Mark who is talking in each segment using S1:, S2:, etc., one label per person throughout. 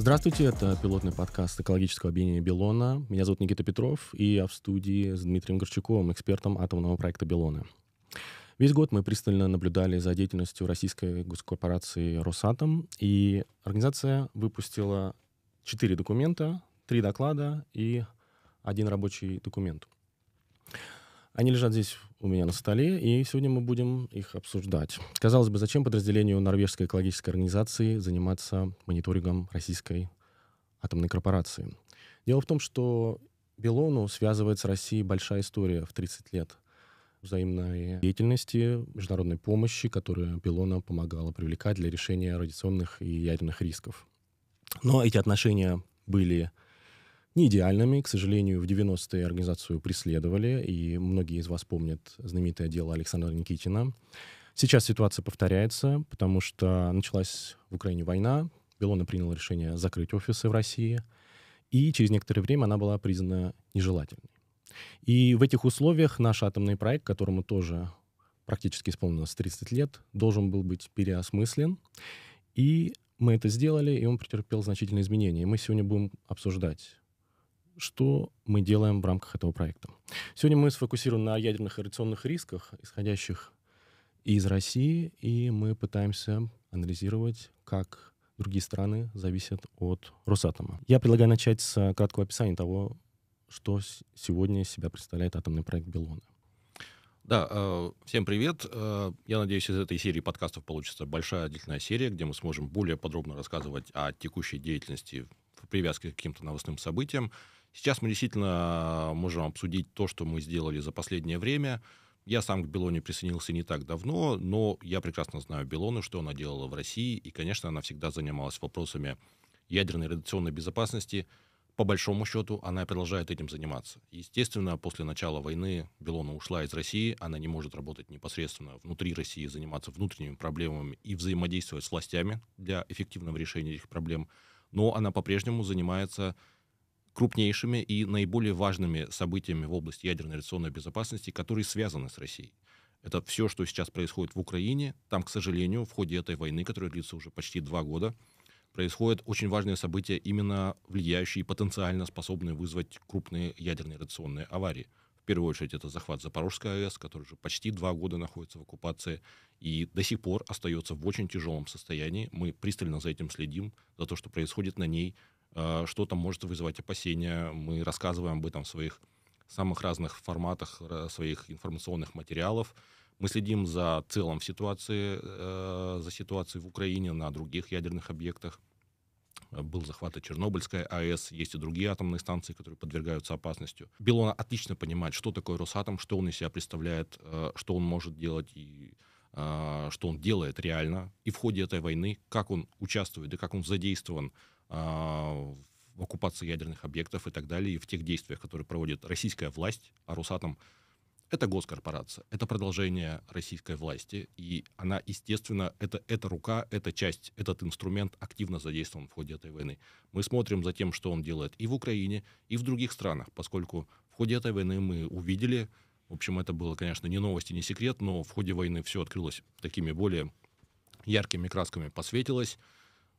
S1: Здравствуйте, это пилотный подкаст экологического объединения «Белона». Меня зовут Никита Петров, и я в студии с Дмитрием Горчаковым, экспертом атомного проекта «Белона». Весь год мы пристально наблюдали за деятельностью российской госкорпорации «Росатом», и организация выпустила четыре документа, три доклада и один рабочий документ. Они лежат здесь у меня на столе, и сегодня мы будем их обсуждать. Казалось бы, зачем подразделению норвежской экологической организации заниматься мониторингом российской атомной корпорации? Дело в том, что Белону связывает с Россией большая история в 30 лет взаимной деятельности, международной помощи, которую Белона помогала привлекать для решения радиационных и ядерных рисков. Но эти отношения были не идеальными. К сожалению, в 90-е организацию преследовали, и многие из вас помнят знаменитое дело Александра Никитина. Сейчас ситуация повторяется, потому что началась в Украине война, Белона приняла решение закрыть офисы в России, и через некоторое время она была признана нежелательной. И в этих условиях наш атомный проект, которому тоже практически исполнилось 30 лет, должен был быть переосмыслен. И мы это сделали, и он претерпел значительные изменения. И мы сегодня будем обсуждать что мы делаем в рамках этого проекта. Сегодня мы сфокусированы на ядерных и иррационных рисках, исходящих из России, и мы пытаемся анализировать, как другие страны зависят от Росатома. Я предлагаю начать с краткого описания того, что сегодня себя представляет атомный проект Белона.
S2: Да, э, всем привет. Э, я надеюсь, из этой серии подкастов получится большая длительная серия, где мы сможем более подробно рассказывать о текущей деятельности в привязке к каким-то новостным событиям, Сейчас мы действительно а, можем обсудить то, что мы сделали за последнее время. Я сам к Белоне присоединился не так давно, но я прекрасно знаю Белону, что она делала в России, и, конечно, она всегда занималась вопросами ядерной радиационной безопасности. По большому счету, она продолжает этим заниматься. Естественно, после начала войны Белона ушла из России, она не может работать непосредственно внутри России, заниматься внутренними проблемами и взаимодействовать с властями для эффективного решения этих проблем, но она по-прежнему занимается крупнейшими и наиболее важными событиями в области ядерной радиационной безопасности, которые связаны с Россией. Это все, что сейчас происходит в Украине. Там, к сожалению, в ходе этой войны, которая длится уже почти два года, происходят очень важные события, именно влияющие и потенциально способные вызвать крупные ядерные радиационные аварии. В первую очередь это захват Запорожской АЭС, который уже почти два года находится в оккупации и до сих пор остается в очень тяжелом состоянии. Мы пристально за этим следим, за то, что происходит на ней Э, что там может вызывать опасения. Мы рассказываем об этом в своих самых разных форматах своих информационных материалов. Мы следим за целом в ситуации, э, за ситуацией в Украине на других ядерных объектах. Был захват и Чернобыльская АЭС, есть и другие атомные станции, которые подвергаются опасностью. Белона отлично понимает, что такое Росатом, что он из себя представляет, э, что он может делать и что он делает реально. И в ходе этой войны, как он участвует и как он задействован а, в оккупации ядерных объектов и так далее, и в тех действиях, которые проводит российская власть, а Росатом это госкорпорация, это продолжение российской власти, и она, естественно, это, эта рука, эта часть, этот инструмент активно задействован в ходе этой войны. Мы смотрим за тем, что он делает и в Украине, и в других странах, поскольку в ходе этой войны мы увидели, в общем, это было, конечно, не новость и не секрет, но в ходе войны все открылось такими более яркими красками, посветилось,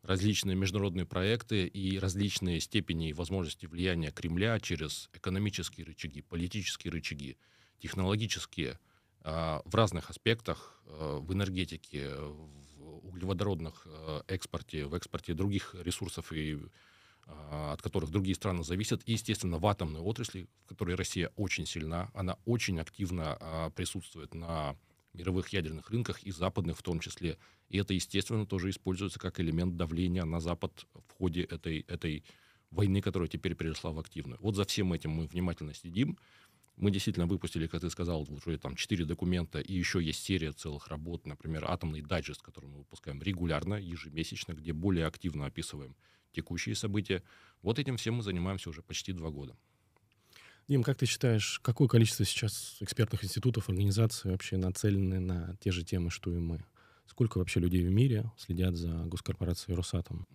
S2: различные международные проекты и различные степени возможности влияния Кремля через экономические рычаги, политические рычаги, технологические а, в разных аспектах, а, в энергетике, в углеводородных а, экспорте, в экспорте других ресурсов, и, от которых другие страны зависят, и, естественно, в атомной отрасли, в которой Россия очень сильна, она очень активно присутствует на мировых ядерных рынках и западных в том числе. И это, естественно, тоже используется как элемент давления на Запад в ходе этой, этой войны, которая теперь перешла в активную. Вот за всем этим мы внимательно следим. Мы действительно выпустили, как ты сказал, уже там четыре документа, и еще есть серия целых работ, например, «Атомный дайджест», который мы выпускаем регулярно, ежемесячно, где более активно описываем текущие события. Вот этим всем мы занимаемся уже почти два года.
S1: Дим, как ты считаешь, какое количество сейчас экспертных институтов, организаций вообще нацелены на те же темы, что и мы? Сколько вообще людей в мире следят за госкорпорацией Росатом?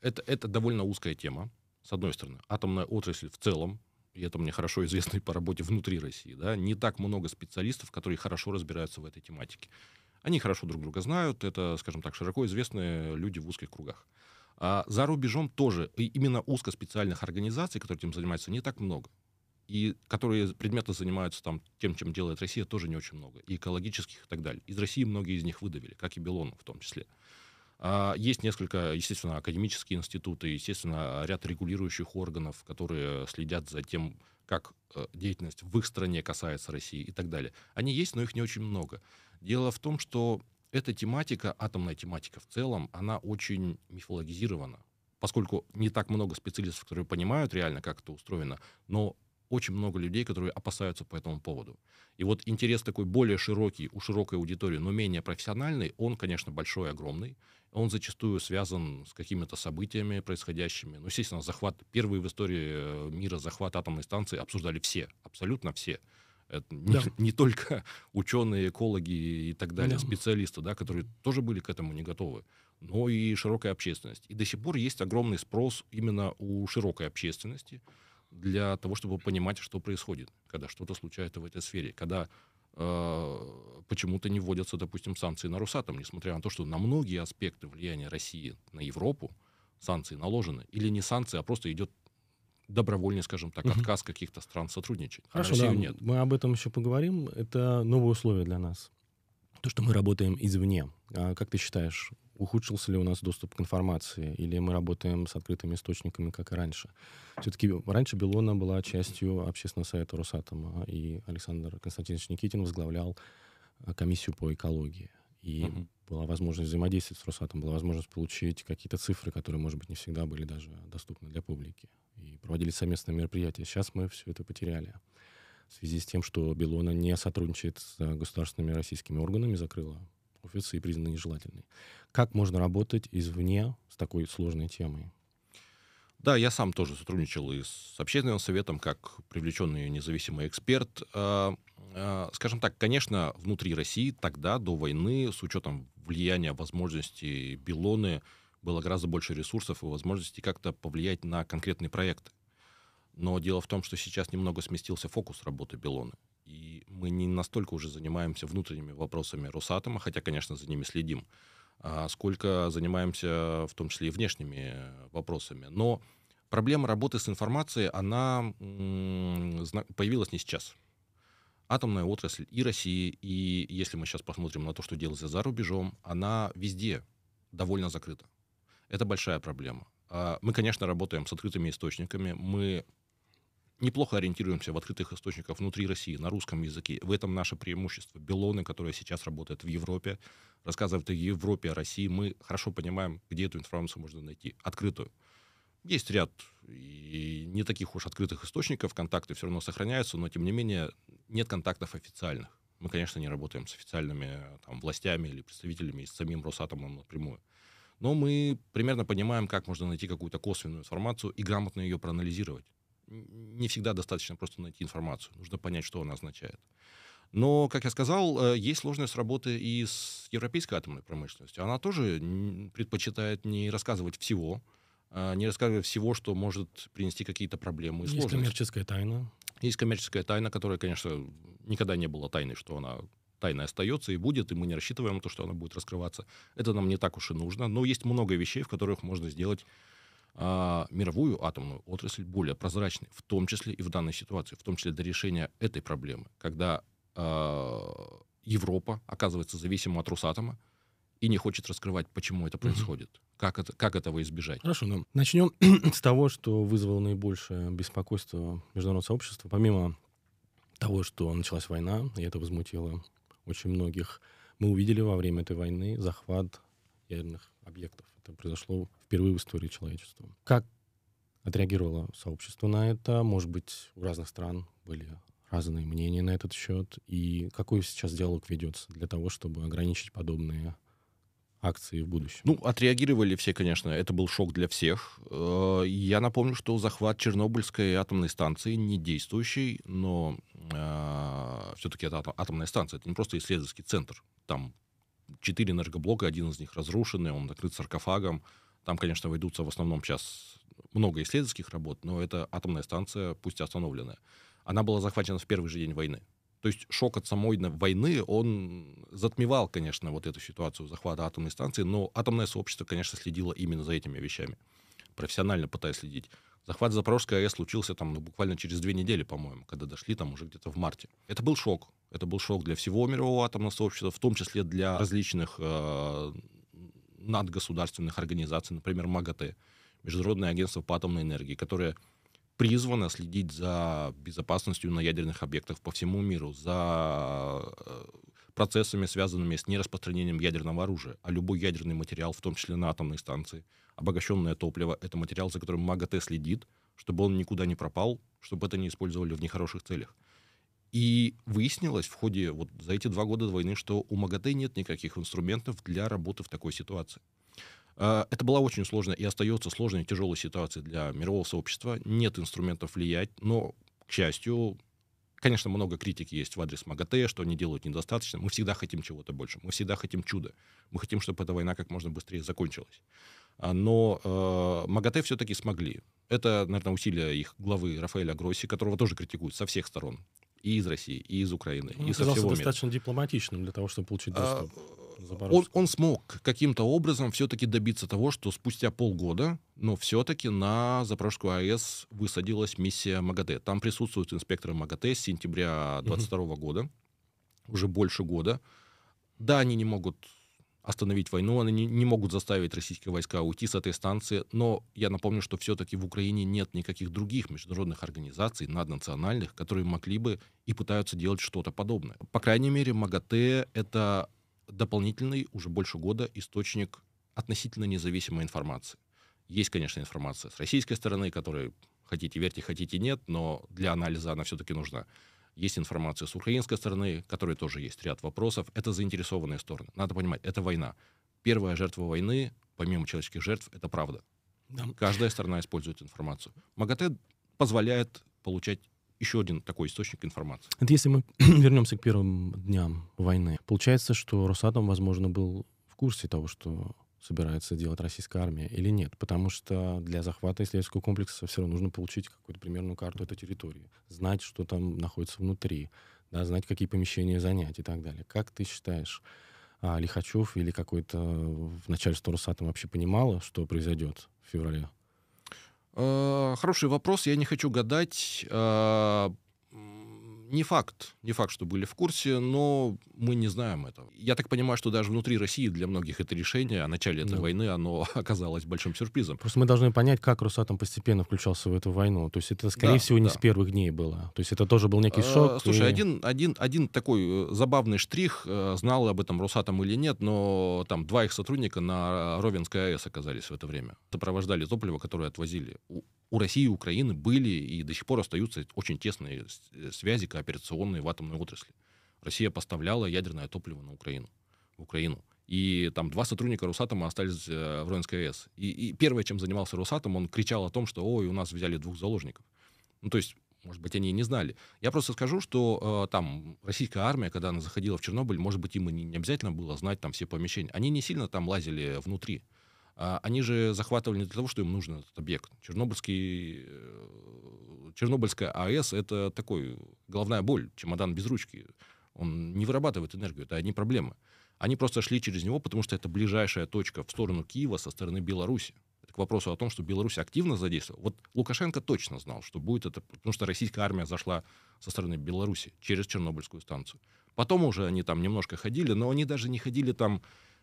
S2: Это, это довольно узкая тема, с одной стороны. Атомная отрасль в целом, и это мне хорошо известно и по работе внутри России, да, не так много специалистов, которые хорошо разбираются в этой тематике. Они хорошо друг друга знают, это, скажем так, широко известные люди в узких кругах. А за рубежом тоже именно узкоспециальных организаций, которые этим занимаются, не так много. И которые предметно занимаются там тем, чем делает Россия, тоже не очень много. И экологических и так далее. Из России многие из них выдавили, как и Белону в том числе. А есть несколько, естественно, академические институты, естественно, ряд регулирующих органов, которые следят за тем, как э, деятельность в их стране касается России и так далее. Они есть, но их не очень много. Дело в том, что эта тематика, атомная тематика в целом, она очень мифологизирована. Поскольку не так много специалистов, которые понимают реально, как это устроено, но очень много людей, которые опасаются по этому поводу. И вот интерес такой более широкий, у широкой аудитории, но менее профессиональный, он, конечно, большой, огромный. Он зачастую связан с какими-то событиями происходящими. Ну, естественно, захват, первые в истории э, мира захват атомной станции обсуждали все, абсолютно все. Это да. не, только ученые, экологи и так далее, да. специалисты, да, которые тоже были к этому не готовы, но и широкая общественность. И до сих пор есть огромный спрос именно у широкой общественности для того, чтобы понимать, что происходит, когда что-то случается в этой сфере, когда э, почему-то не вводятся, допустим, санкции на Русатом, несмотря на то, что на многие аспекты влияния России на Европу санкции наложены. Или не санкции, а просто идет добровольный, скажем так, угу. отказ каких-то стран сотрудничать. А Хорошо, а Россию да, нет.
S1: Мы об этом еще поговорим. Это новые условия для нас. То, что мы работаем извне. А как ты считаешь, ухудшился ли у нас доступ к информации, или мы работаем с открытыми источниками, как и раньше. Все-таки раньше Белона была частью общественного совета Росатома, и Александр Константинович Никитин возглавлял э, комиссию по экологии. И угу. была возможность взаимодействовать с Росатомом, была возможность получить какие-то цифры, которые, может быть, не всегда были даже доступны для публики и проводили совместные мероприятия. Сейчас мы все это потеряли в связи с тем, что Белона не сотрудничает с а, государственными российскими органами, закрыла офисы и признана нежелательной. Как можно работать извне с такой сложной темой?
S2: Да, я сам тоже сотрудничал и с общественным советом, как привлеченный независимый эксперт. А, а, скажем так, конечно, внутри России тогда, до войны, с учетом влияния возможностей Белоны, было гораздо больше ресурсов и возможностей как-то повлиять на конкретные проекты. Но дело в том, что сейчас немного сместился фокус работы Белона. И мы не настолько уже занимаемся внутренними вопросами Росатома, хотя, конечно, за ними следим, а сколько занимаемся в том числе и внешними э, вопросами. Но проблема работы с информацией, она появилась не сейчас. Атомная отрасль и России, и если мы сейчас посмотрим на то, что делается за рубежом, она везде довольно закрыта. Это большая проблема. А, мы, конечно, работаем с открытыми источниками. Мы неплохо ориентируемся в открытых источниках внутри России на русском языке. В этом наше преимущество. Белоны, которые сейчас работают в Европе, рассказывают о Европе, о России, мы хорошо понимаем, где эту информацию можно найти, открытую. Есть ряд и не таких уж открытых источников, контакты все равно сохраняются, но тем не менее нет контактов официальных. Мы, конечно, не работаем с официальными там, властями или представителями, с самим Росатомом напрямую. Но мы примерно понимаем, как можно найти какую-то косвенную информацию и грамотно ее проанализировать. Не всегда достаточно просто найти информацию. Нужно понять, что она означает. Но, как я сказал, э, есть сложность работы и с европейской атомной промышленностью. Она тоже предпочитает не рассказывать всего, а не рассказывать всего, что может принести какие-то проблемы и сложности. Есть коммерческая тайна. Есть коммерческая тайна, которая, конечно, никогда не была тайной, что она тайной остается и будет, и мы не рассчитываем на то, что она будет раскрываться. Это нам не так уж и нужно. Но есть много вещей, в которых можно сделать а, мировую атомную отрасль более прозрачной, в том числе и в данной ситуации, в том числе до решения этой проблемы, когда а, Европа оказывается зависима от Росатома и не хочет раскрывать, почему это происходит, как, это, как этого избежать.
S1: Хорошо, ну, начнем с того, что вызвало наибольшее беспокойство международного сообщества, помимо того, что началась война, и это возмутило очень многих. Мы увидели во время этой войны захват ядерных объектов. Это произошло впервые в истории человечества. Как отреагировало сообщество на это? Может быть, у разных стран были разные мнения на этот счет. И какой сейчас диалог ведется для того, чтобы ограничить подобные акции в будущем?
S2: Ну, отреагировали все, конечно. Это был шок для всех. Э, я напомню, что захват Чернобыльской атомной станции не действующий, но э, все-таки это атомная станция. Это не просто исследовательский центр. Там четыре энергоблока, один из них разрушенный, он накрыт саркофагом. Там, конечно, войдутся в основном сейчас много исследовательских работ, но это атомная станция, пусть и остановленная. Она была захвачена в первый же день войны. То есть шок от самой войны, он затмевал, конечно, вот эту ситуацию захвата атомной станции, но атомное сообщество, конечно, следило именно за этими вещами, профессионально пытаясь следить. Захват Запорожской АЭС случился там ну, буквально через две недели, по-моему, когда дошли там уже где-то в марте. Это был шок. Это был шок для всего мирового атомного сообщества, в том числе для различных э, надгосударственных организаций, например, МАГАТЭ, Международное агентство по атомной энергии, которое призвана следить за безопасностью на ядерных объектах по всему миру, за э, процессами, связанными с нераспространением ядерного оружия, а любой ядерный материал, в том числе на атомной станции, обогащенное топливо, это материал, за которым МАГАТЭ следит, чтобы он никуда не пропал, чтобы это не использовали в нехороших целях. И выяснилось в ходе вот за эти два года войны, что у МАГАТЭ нет никаких инструментов для работы в такой ситуации. А, это была очень сложная и остается сложной и тяжелой ситуацией для мирового сообщества. Нет инструментов влиять, но, к счастью, Конечно, много критики есть в адрес МАГАТЭ, что они делают недостаточно. Мы всегда хотим чего-то больше, мы всегда хотим чуда. Мы хотим, чтобы эта война как можно быстрее закончилась. А, но э, МАГАТЭ все-таки смогли. Это, наверное, усилия их главы Рафаэля Гросси, которого тоже критикуют со всех сторон. И из России, и из Украины, Он и со всего мира. достаточно
S1: дипломатичным для того, чтобы получить а, доступ. А, он,
S2: он смог каким-то образом все-таки добиться того, что спустя полгода, но все-таки на Запорожскую АЭС высадилась миссия МАГАТЭ. Там присутствуют инспекторы МАГАТЭ с сентября 2022 угу. года, уже больше года. Да, они не могут остановить войну, они не, не могут заставить российские войска уйти с этой станции, но я напомню, что все-таки в Украине нет никаких других международных организаций, наднациональных, которые могли бы и пытаются делать что-то подобное. По крайней мере, МАГАТЭ — это дополнительный уже больше года источник относительно независимой информации. Есть, конечно, информация с российской стороны, которой хотите верьте, хотите нет, но для анализа она все-таки нужна. Есть информация с украинской стороны, которой тоже есть ряд вопросов. Это заинтересованные стороны. Надо понимать, это война. Первая жертва войны, помимо человеческих жертв, это правда. Да. Каждая сторона использует информацию. МАГАТЭ позволяет получать еще один такой источник информации.
S1: Это если мы вернемся к первым дням войны. Получается, что Росатом, возможно, был в курсе того, что собирается делать российская армия или нет. Потому что для захвата исследовательского комплекса все равно нужно получить какую-то примерную карту этой территории, знать, что там находится внутри, да, знать, какие помещения занять и так далее. Как ты считаешь, а Лихачев или какой-то э, начальство Росатом вообще понимало, что произойдет в феврале
S2: Э, хороший вопрос. Я не хочу гадать. Э, не факт, не факт, что были в курсе, но мы не знаем этого. Я так понимаю, что даже внутри России для многих это решение о а начале этой да. войны, оно оказалось большим сюрпризом.
S1: Просто мы должны понять, как Русатом постепенно включался в эту войну. То есть это, скорее да, всего, не да. с первых дней было. То есть это тоже был некий э, шок. Э, слушай, и... один,
S2: один, один такой э, забавный штрих, э, знал об этом Русатом или нет, но там два их сотрудника на Ровенской АЭС оказались в это время. Сопровождали топливо, которое отвозили у России и Украины были и до сих пор остаются очень тесные э, связи кооперационные в атомной отрасли. Россия поставляла ядерное топливо на Украину. В Украину. И там два сотрудника Росатома остались э, в Ронинской АЭС. И, и первое, чем занимался Росатом, он кричал о том, что «Ой, у нас взяли двух заложников». Ну, то есть может быть, они и не знали. Я просто скажу, что э, там российская армия, когда она заходила в Чернобыль, может быть, им и не обязательно было знать там все помещения. Они не сильно там лазили внутри. А, они же захватывали не для того, что им нужен этот объект. Чернобыльский, э, Чернобыльская АЭС — это такой головная боль, чемодан без ручки. Он не вырабатывает энергию, это одни проблемы. Они просто шли через него, потому что это ближайшая точка в сторону Киева со стороны Беларуси. Это к вопросу о том, что Беларусь активно задействовала. Вот Лукашенко точно знал, что будет это, потому что российская армия зашла со стороны Беларуси через Чернобыльскую станцию. Потом уже они там немножко ходили, но они даже не ходили там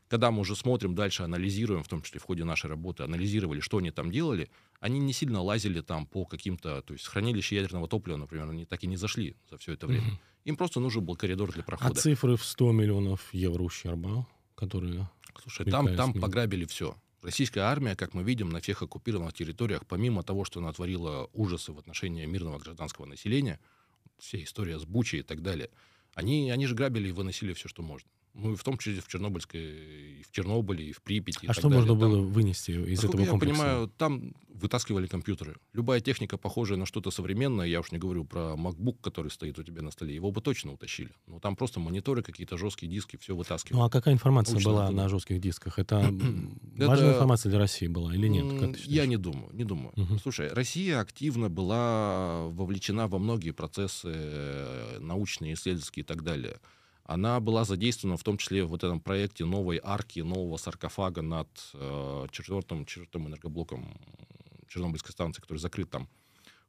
S2: когда мы уже смотрим дальше, анализируем, в том числе в ходе нашей работы, анализировали, что они там делали, они не сильно лазили там по каким-то, то есть хранилище ядерного топлива, например, они так и не зашли за все это время. Угу. Им просто нужен был коридор для а прохода. А
S1: цифры в 100 миллионов евро ущерба, которые... Слушай, там, там пограбили
S2: все. Российская армия, как мы видим, на всех оккупированных территориях, помимо того, что она творила ужасы в отношении мирного гражданского населения, вся история с Бучей и так далее, они, они же грабили и выносили все, что можно. Ну, и в том числе в Чернобыльской, и в Чернобыле, и в Припяти. И а что далее. можно было там, вынести из этого я комплекса? Я понимаю, там вытаскивали компьютеры. Любая техника, похожая на что-то современное, я уж не говорю про MacBook, который стоит у тебя на столе, его бы точно утащили. Но там просто мониторы, какие-то жесткие диски, все вытаскивали. Ну, а какая информация Лучше была на жестких дисках? Это важная информация для России была или нет? Я не думаю, не думаю. Угу. Слушай, Россия активно была вовлечена во многие процессы э, научные, исследовательские и так далее она была задействована в том числе в вот этом проекте новой арки, нового саркофага над э, четвертым, четвертым энергоблоком Чернобыльской станции, который закрыт там.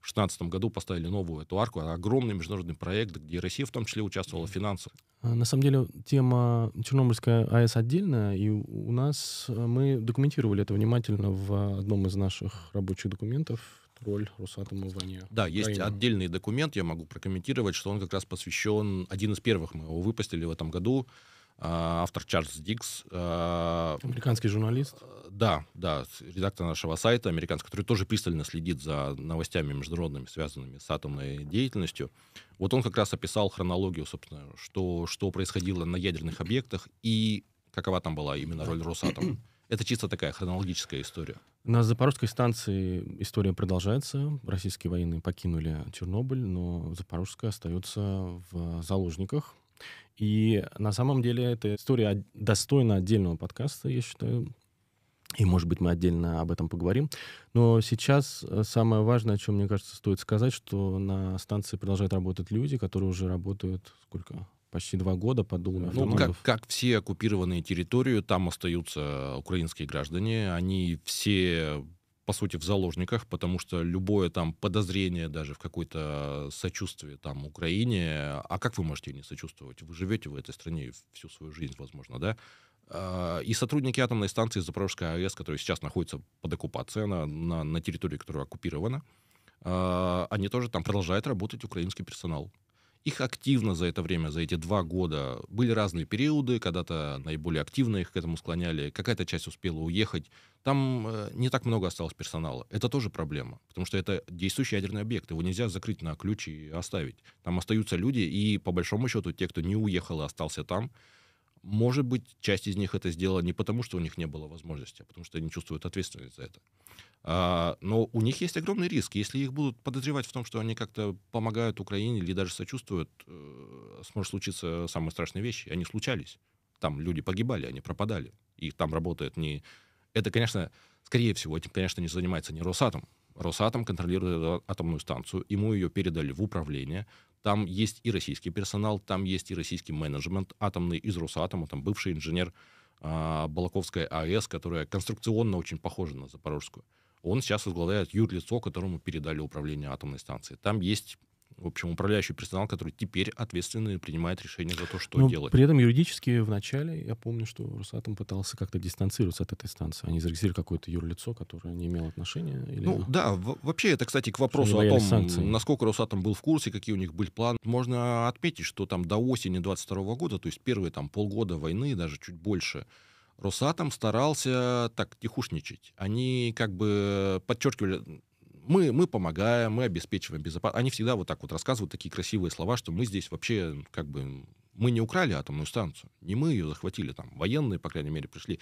S2: В 2016 году поставили новую эту арку. Огромный международный проект, где Россия в том числе участвовала финансово.
S1: А, на самом деле тема Чернобыльская АЭС отдельная, и у нас э, мы документировали это внимательно в одном из наших рабочих документов, роль Росатома в войне. Да, есть Украина.
S2: отдельный документ, я могу прокомментировать, что он как раз посвящен, один из первых мы его выпустили в этом году, а, автор Чарльз Дикс. А, американский журналист? Э, да, да, редактор нашего сайта американский, который тоже пристально следит за новостями международными, связанными с атомной деятельностью. Вот он как раз описал хронологию, собственно, что, что происходило на ядерных объектах и какова там была именно роль Росатома. Это чисто такая хронологическая история.
S1: На Запорожской станции история продолжается. Российские военные покинули Чернобыль, но Запорожская остается в заложниках. И на самом деле эта история достойна отдельного подкаста, я считаю. И, может быть, мы отдельно об этом поговорим. Но сейчас э, самое важное, о чем, мне кажется, стоит сказать, что на станции продолжают работать люди, которые уже работают сколько? почти два года под дулами Ну, как,
S2: как все оккупированные территории, там остаются украинские граждане. Они все, по сути, в заложниках, потому что любое там подозрение даже в какой то сочувствие там Украине, а как вы можете не сочувствовать? Вы живете в этой стране всю свою жизнь, возможно, да? А, и сотрудники атомной станции Запорожская АЭС, которая сейчас находится под оккупацией на, на, на территории, которая оккупирована, а, они тоже там продолжают работать украинский персонал. Их активно за это время, за эти два года, были разные периоды, когда-то наиболее активно их к этому склоняли, какая-то часть успела уехать. Там э, не так много осталось персонала. Это тоже проблема, потому что это действующий ядерный объект, его нельзя закрыть на ключ и оставить. Там остаются люди, и по большому счету те, кто не уехал и остался там, может быть, часть из них это сделала не потому, что у них не было возможности, а потому что они чувствуют ответственность за это. А, но у них есть огромный риск. Если их будут подозревать в том, что они как-то помогают Украине или даже сочувствуют, э, сможет случиться самые страшные вещи. Они случались. Там люди погибали, они пропадали. И там работают не... Это, конечно, скорее всего, этим, конечно, не занимается не Росатом. Росатом контролирует а, атомную станцию, ему ее передали в управление. Там есть и российский персонал, там есть и российский менеджмент атомный из Росатома, там бывший инженер а, АЭС, а которая конструкционно очень похожа на Запорожскую. Он сейчас возглавляет юрлицо, которому передали управление атомной станцией. Там есть в общем, управляющий персонал, который теперь ответственно принимает решение за то, что Но ну, делать. При этом
S1: юридически вначале, я помню, что Росатом пытался как-то дистанцироваться от этой станции. Они зарегистрировали какое-то юрлицо, которое не имело отношения. Или... Ну да,
S2: вообще это, кстати, к вопросу о том, санкций. насколько Росатом был в курсе, какие у них были планы. Можно отметить, что там до осени 22 года, то есть первые там полгода войны, даже чуть больше, Росатом старался так тихушничать. Они как бы подчеркивали, мы, мы помогаем, мы обеспечиваем безопасность. Они всегда вот так вот рассказывают такие красивые слова, что мы здесь вообще как бы мы не украли атомную станцию, не мы ее захватили, там военные, по крайней мере, пришли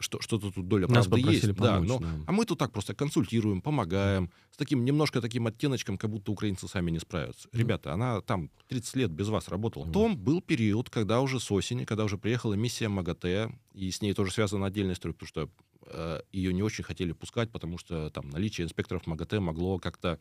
S2: что, что-то тут доля Нас правды есть. Помочь, да, но, да. А мы тут так просто консультируем, помогаем, с таким немножко таким оттеночком, как будто украинцы сами не справятся. Да. Ребята, она там 30 лет без вас работала. Да. был период, когда уже с осени, когда уже приехала миссия МАГАТЭ, и с ней тоже связана отдельная история, потому что э, ее не очень хотели пускать, потому что там наличие инспекторов МАГАТЭ могло как-то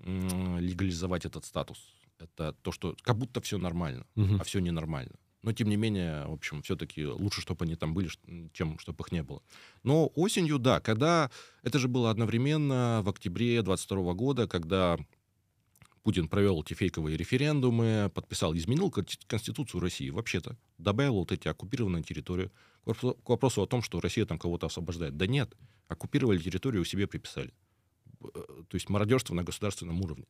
S2: э, легализовать этот статус. Это то, что как будто все нормально, угу. а все ненормально. Но, тем не менее, в общем, все-таки лучше, чтобы они там были, чем чтобы их не было. Но осенью, да, когда... Это же было одновременно в октябре 22 года, когда Путин провел эти фейковые референдумы, подписал, изменил Конституцию России вообще-то, добавил вот эти оккупированные территории. К вопросу о том, что Россия там кого-то освобождает. Да нет, оккупировали территорию, себе приписали. Э, то есть мародерство на государственном уровне.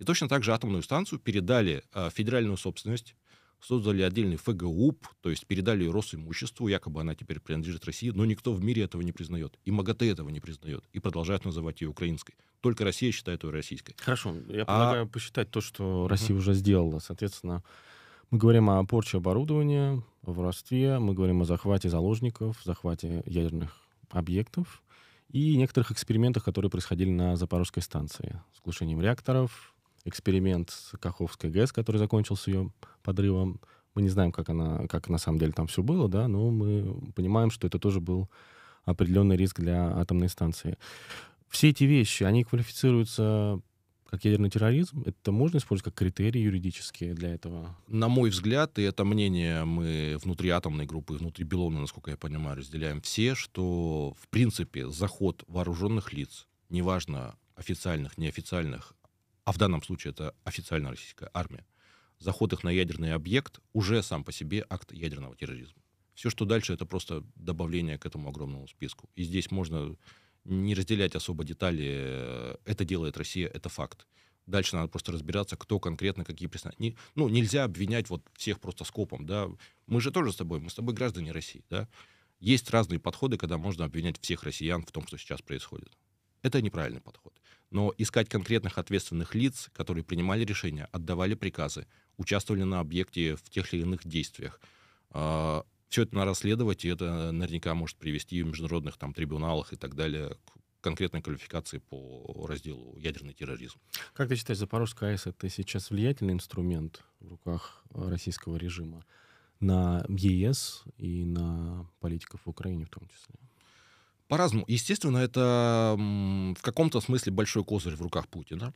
S2: И точно так же атомную станцию передали в а, федеральную собственность создали отдельный ФГУП, то есть передали ее Росимуществу, якобы она теперь принадлежит России, но никто в мире этого не признает, и МАГАТЭ этого не признает, и продолжают называть ее украинской. Только Россия считает ее российской. Хорошо, я а предлагаю а...
S1: посчитать то, что Россия угу. уже сделала. Соответственно, мы говорим о порче оборудования, о воровстве, мы говорим о захвате заложников, захвате ядерных объектов и некоторых экспериментах, которые происходили на Запорожской станции с глушением реакторов, эксперимент с Каховской ГЭС, который закончился ее подрывом. Мы не знаем, как, она, как на самом деле там все было, да, но мы понимаем, что это тоже был определенный риск для атомной станции. Все эти вещи, они квалифицируются как ядерный терроризм, это можно использовать как критерии юридические для этого? На
S2: мой взгляд, и это мнение мы внутри атомной группы, внутри Белона, насколько я понимаю, разделяем все, что, в принципе, заход вооруженных лиц, неважно официальных, неофициальных, а в данном случае это официальная российская армия, заход их на ядерный объект уже сам по себе акт ядерного терроризма. Все, что дальше, это просто добавление к этому огромному списку. И здесь можно не разделять особо детали. Э, это делает Россия, это факт. Дальше надо просто разбираться, кто конкретно какие преступления. Не, ну, нельзя обвинять вот всех просто скопом, да. Мы же тоже с тобой, мы с тобой граждане России, да. Есть разные подходы, когда можно обвинять всех россиян в том, что сейчас происходит. Это неправильный подход. Но искать конкретных ответственных лиц, которые принимали решения, отдавали приказы, участвовали на объекте в тех или иных действиях, э, а, все это на расследовать, и это наверняка может привести в международных там, трибуналах и так далее к конкретной квалификации по
S1: разделу ядерный терроризм. Как ты считаешь, Запорожская АЭС это сейчас влиятельный инструмент в руках э, российского режима на ЕС и на политиков в Украине в том числе? По-разному. Естественно,
S2: это в каком-то смысле большой козырь в руках Путина.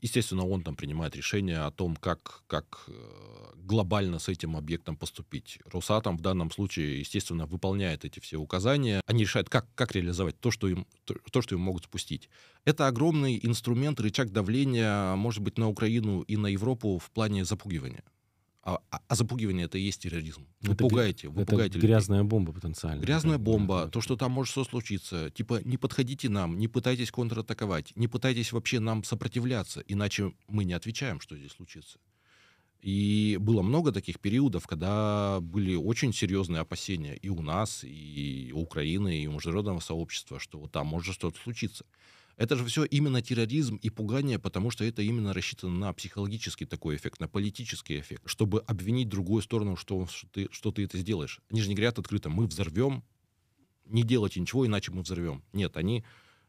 S2: Естественно, он там принимает решение о том, как, как э, глобально с этим объектом поступить. Росатом в данном случае, естественно, выполняет эти все указания. Они решают, как, как реализовать то что, им, то, что им могут запустить. Это огромный инструмент, рычаг давления, может быть, на Украину и на Европу в плане запугивания. А, а, а запугивание это и есть терроризм. Вы это пугаете, вы это пугаете. Грязная
S1: людей. бомба потенциально. Грязная
S2: бомба, то, что там может все случиться. Типа, не подходите нам, не пытайтесь контратаковать, не пытайтесь вообще нам сопротивляться, иначе мы не отвечаем, что здесь случится. И было много таких периодов, когда были очень серьезные опасения и у нас, и у Украины, и у международного сообщества, что вот там может что-то случиться. Это же все именно терроризм и пугание, потому что это именно рассчитано на психологический такой эффект, на политический эффект, чтобы обвинить другую сторону, что, что, ты, что ты это сделаешь. Они же не говорят открыто, мы взорвем, не делайте ничего, иначе мы взорвем. Нет, они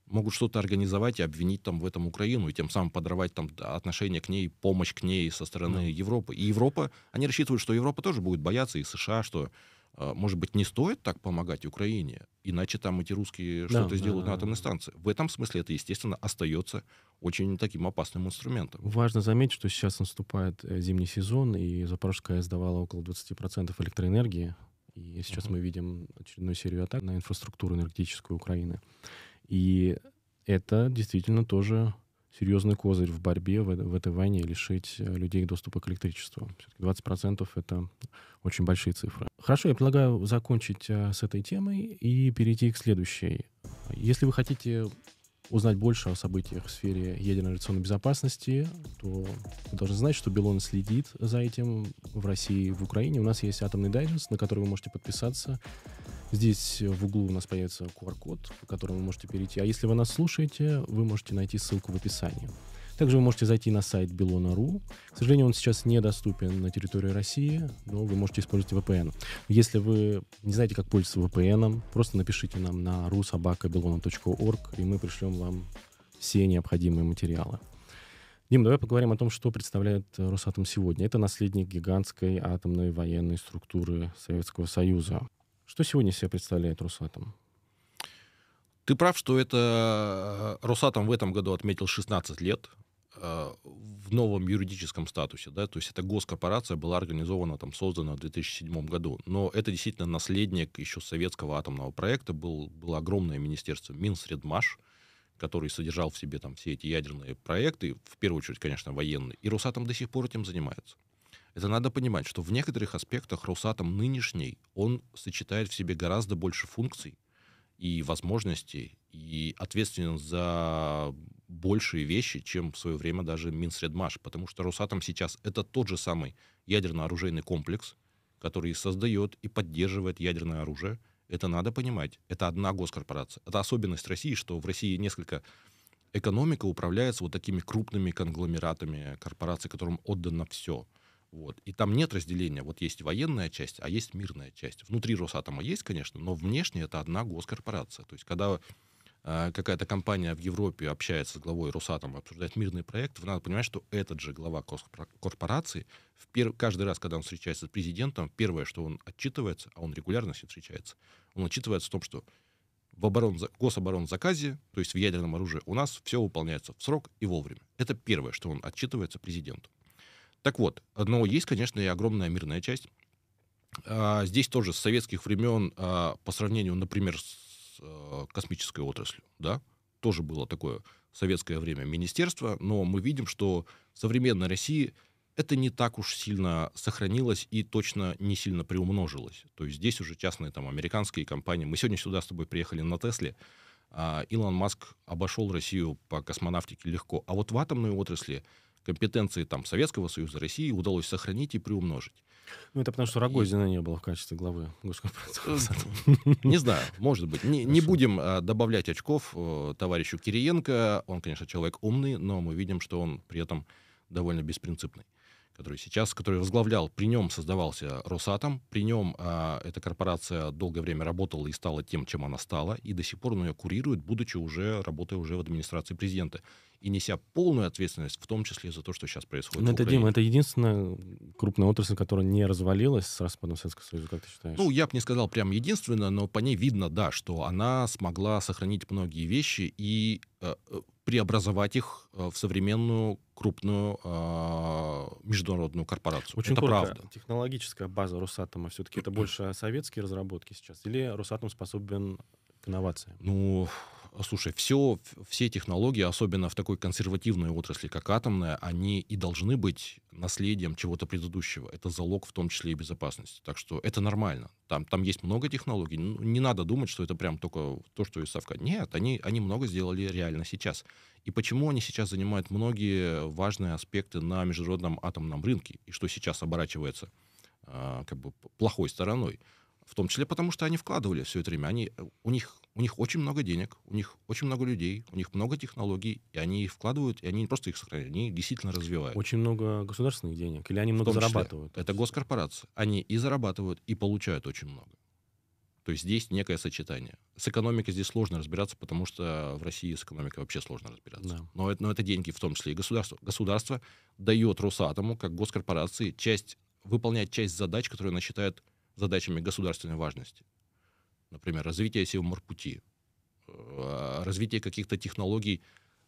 S2: могут что-то организовать и обвинить там в этом Украину, и тем самым подорвать там отношение к ней, помощь к ней со стороны да. Европы. И Европа, они рассчитывают, что Европа тоже будет бояться, и США, что а, может быть, не стоит так помогать Украине, иначе там эти русские что-то да, сделают да, на атомной станции. В этом смысле это, естественно, остается очень таким опасным инструментом.
S1: Важно заметить, что сейчас наступает э, зимний сезон, и Запорожская сдавала около 20% электроэнергии. И сейчас uh-huh. мы видим очередную серию атак на инфраструктуру энергетическую Украины. И это действительно тоже серьезный козырь в борьбе в, в этой войне лишить э, людей доступа к электричеству. Все-таки 20% — это очень большие цифры. Хорошо, я предлагаю закончить э, с этой темой и перейти к следующей. Если вы хотите узнать больше о событиях в сфере ядерной радиационной безопасности, то вы должны знать, что Белон следит за этим в России и в Украине. У нас есть атомный дайджест, на который вы можете подписаться Здесь э, в углу у нас появится QR-код, по которому вы можете перейти. А если вы нас слушаете, вы можете найти ссылку в описании. Также вы можете зайти на сайт Белона.ру. К сожалению, он сейчас недоступен на территории России, но вы можете использовать VPN. Если вы не знаете, как пользоваться VPN, просто напишите нам на rusobaka.belona.org, и мы пришлем вам все необходимые материалы. Дим, давай поговорим о том, что представляет э, Росатом сегодня. Это наследник гигантской атомной военной структуры Советского Союза. Что сегодня себе представляет Росатом? Ты прав,
S2: что это э, Росатом в этом году отметил 16 лет э, в новом юридическом статусе, да, то есть эта госкорпорация была организована, там, создана в 2007 году, но это действительно наследник еще советского атомного проекта, был, было огромное министерство Минсредмаш, который содержал в себе там все эти ядерные проекты, в первую очередь, конечно, военные, и Росатом до сих пор этим занимается. Это надо понимать, что в некоторых аспектах Росатом нынешний, он сочетает в себе гораздо больше функций и возможностей, и ответственен за большие вещи, чем в свое время даже Минсредмаш, потому что Росатом сейчас это тот же самый ядерно-оружейный комплекс, который создает и поддерживает ядерное оружие. Это надо понимать. Это одна госкорпорация. Это особенность России, что в России несколько экономика управляется вот такими крупными конгломератами корпораций, которым отдано все. Вот. И там нет разделения. Вот есть военная часть, а есть мирная часть. Внутри Росатома есть, конечно, но внешне это одна госкорпорация. То есть когда а, какая-то компания в Европе общается с главой Росатома, обсуждает мирный проект, надо понимать, что этот же глава корпорации в пер... каждый раз, когда он встречается с президентом, первое, что он отчитывается, а он регулярно с ним встречается, он отчитывается в том, что в оборон... гособоронзаказе, то есть в ядерном оружии, у нас все выполняется в срок и вовремя. Это первое, что он отчитывается президенту. Так вот, но есть, конечно, и огромная мирная часть. А, здесь тоже с советских времен, а, по сравнению, например, с э, космической отраслью, да, тоже было такое советское время министерство, но мы видим, что в современной России это не так уж сильно сохранилось и точно не сильно приумножилось. То есть здесь уже частные там американские компании. Мы сегодня сюда с тобой приехали на Тесле. А, Илон Маск обошел Россию по космонавтике легко. А вот в атомной отрасли компетенции там, Советского Союза, России удалось сохранить и приумножить.
S1: Ну, это потому, что Рогозина
S2: и... не было в качестве главы э, Не знаю, может быть. Не, не будем э, добавлять очков э, товарищу Кириенко. Он, конечно, человек умный, но мы видим, что он при этом довольно беспринципный который сейчас, который возглавлял, при нем создавался Росатом, при нем э, а, эта корпорация долгое время работала и стала тем, чем она стала, и до сих пор он ее курирует, будучи уже, работая уже в администрации президента, и неся полную ответственность, в том числе за то, что сейчас происходит Но ну, в это, Украине. Дима, это
S1: единственная крупная отрасль, которая не развалилась с распадом Советского Союза, как ты считаешь? Ну,
S2: я бы не сказал прям единственная, но по ней видно, да, что она смогла сохранить многие вещи, и э, э преобразовать их э, в современную крупную э, международную корпорацию. Очень это коротко. правда.
S1: Технологическая база Росатома все-таки это больше советские разработки сейчас? Или Росатом способен
S2: к инновациям? Ну, Слушай, все, все технологии, особенно в такой консервативной отрасли, как атомная, они и должны быть наследием чего-то предыдущего. Это залог в том числе и безопасности. Так что это нормально. Там, там есть много технологий. Ну, не надо думать, что это прям только то, что из Савка. Нет, они, они много сделали реально сейчас. И почему они сейчас занимают многие важные аспекты на международном атомном рынке, и что сейчас оборачивается а, как бы плохой стороной. В том числе потому, что они вкладывали все это время. Они, у них у них очень много денег, у них очень много людей, у них много технологий, и они их вкладывают, и они не просто их сохраняют, они их действительно развивают. Очень много государственных денег, или они много зарабатывают? это госкорпорации. Они и зарабатывают, и получают очень много. То есть здесь некое сочетание. С экономикой здесь сложно разбираться, потому что в России с экономикой вообще сложно разбираться. Да. Но, это, но это деньги в том числе и государство. Государство дает Росатому, как госкорпорации, часть, выполнять часть задач, которые она считает задачами государственной важности. Например, развитие Севморпути, э, развитие каких-то технологий,